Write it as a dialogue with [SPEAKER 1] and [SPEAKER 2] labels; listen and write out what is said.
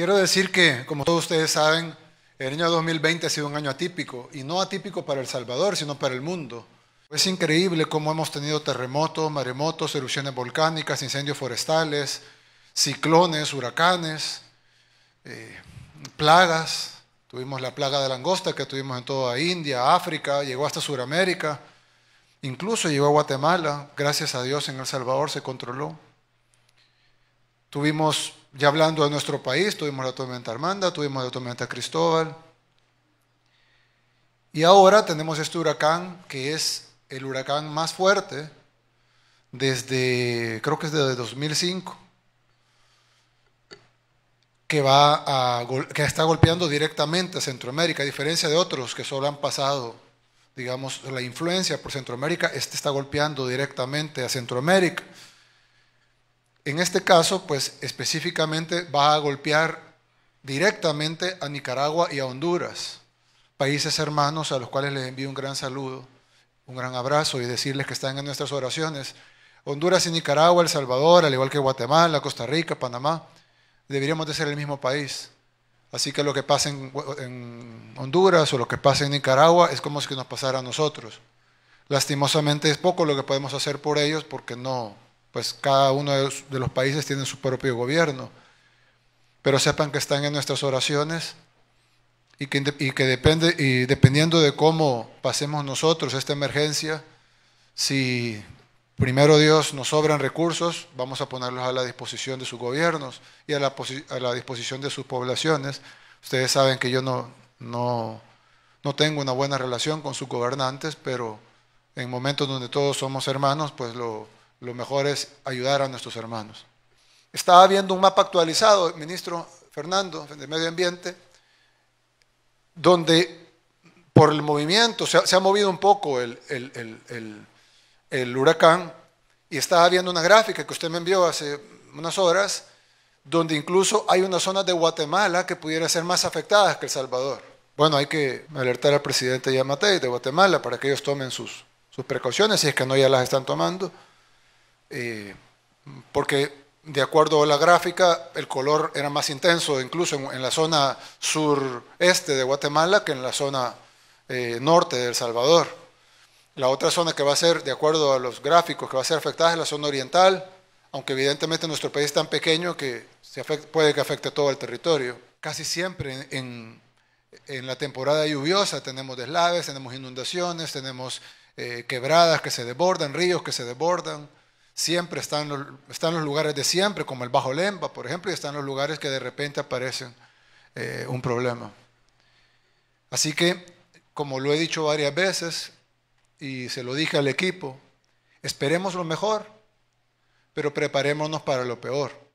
[SPEAKER 1] Quiero decir que, como todos ustedes saben, el año 2020 ha sido un año atípico, y no atípico para El Salvador, sino para el mundo. Es increíble cómo hemos tenido terremotos, maremotos, erupciones volcánicas, incendios forestales, ciclones, huracanes, eh, plagas. Tuvimos la plaga de langosta que tuvimos en toda India, África, llegó hasta Sudamérica, incluso llegó a Guatemala. Gracias a Dios en El Salvador se controló. Tuvimos ya hablando de nuestro país, tuvimos la tormenta Armanda, tuvimos la tormenta Cristóbal. Y ahora tenemos este huracán que es el huracán más fuerte desde, creo que es desde 2005, que, va que está golpeando directamente a Centroamérica, a diferencia de otros que solo han pasado, digamos, la influencia por Centroamérica, este está golpeando directamente a Centroamérica. En este caso, pues específicamente va a golpear directamente a Nicaragua y a Honduras, países hermanos a los cuales les envío un gran saludo, un gran abrazo y decirles que están en nuestras oraciones. Honduras y Nicaragua, El Salvador, al igual que Guatemala, Costa Rica, Panamá, deberíamos de ser el mismo país. Así que lo que pasa en, Honduras o lo que pase en Nicaragua es como si nos pasara a nosotros. Lastimosamente es poco lo que podemos hacer por ellos porque no, pues cada uno de los países tiene su propio gobierno. Pero sepan que están en nuestras oraciones y que, depende, dependiendo de cómo pasemos nosotros esta emergencia, si primero Dios nos sobran recursos, vamos a ponerlos a la disposición de sus gobiernos y a la, a la disposición de sus poblaciones. Ustedes saben que yo no, no, no tengo una buena relación con sus gobernantes, pero en momentos donde todos somos hermanos, pues lo, lo mejor es ayudar a nuestros hermanos. Estaba viendo un mapa actualizado, ministro Fernando, de Medio Ambiente, donde por el movimiento se ha, movido un poco el, huracán y estaba viendo una gráfica que usted me envió hace unas horas, donde incluso hay una zona de Guatemala que pudiera ser más afectada que El Salvador. Bueno, hay que alertar al presidente Yamatei de Guatemala para que ellos tomen sus, sus precauciones, si es que no ya las están tomando. Eh, porque de acuerdo a la gráfica, el color era más intenso incluso en, la zona sureste de Guatemala que en la zona eh, norte de El Salvador. La otra zona que va a ser, de acuerdo a los gráficos, que va a ser afectada es la zona oriental, aunque evidentemente nuestro país es tan pequeño que puede que afecte todo el territorio. Casi siempre en, la temporada lluviosa tenemos deslaves, tenemos inundaciones, tenemos eh, quebradas que se desbordan, ríos que se desbordan siempre están los, están los lugares de siempre, como el Bajo Lemba, por ejemplo, y están los lugares que de repente aparecen eh, un problema. Así que, como lo he dicho varias veces y se lo dije al equipo, esperemos lo mejor, pero preparémonos para lo peor.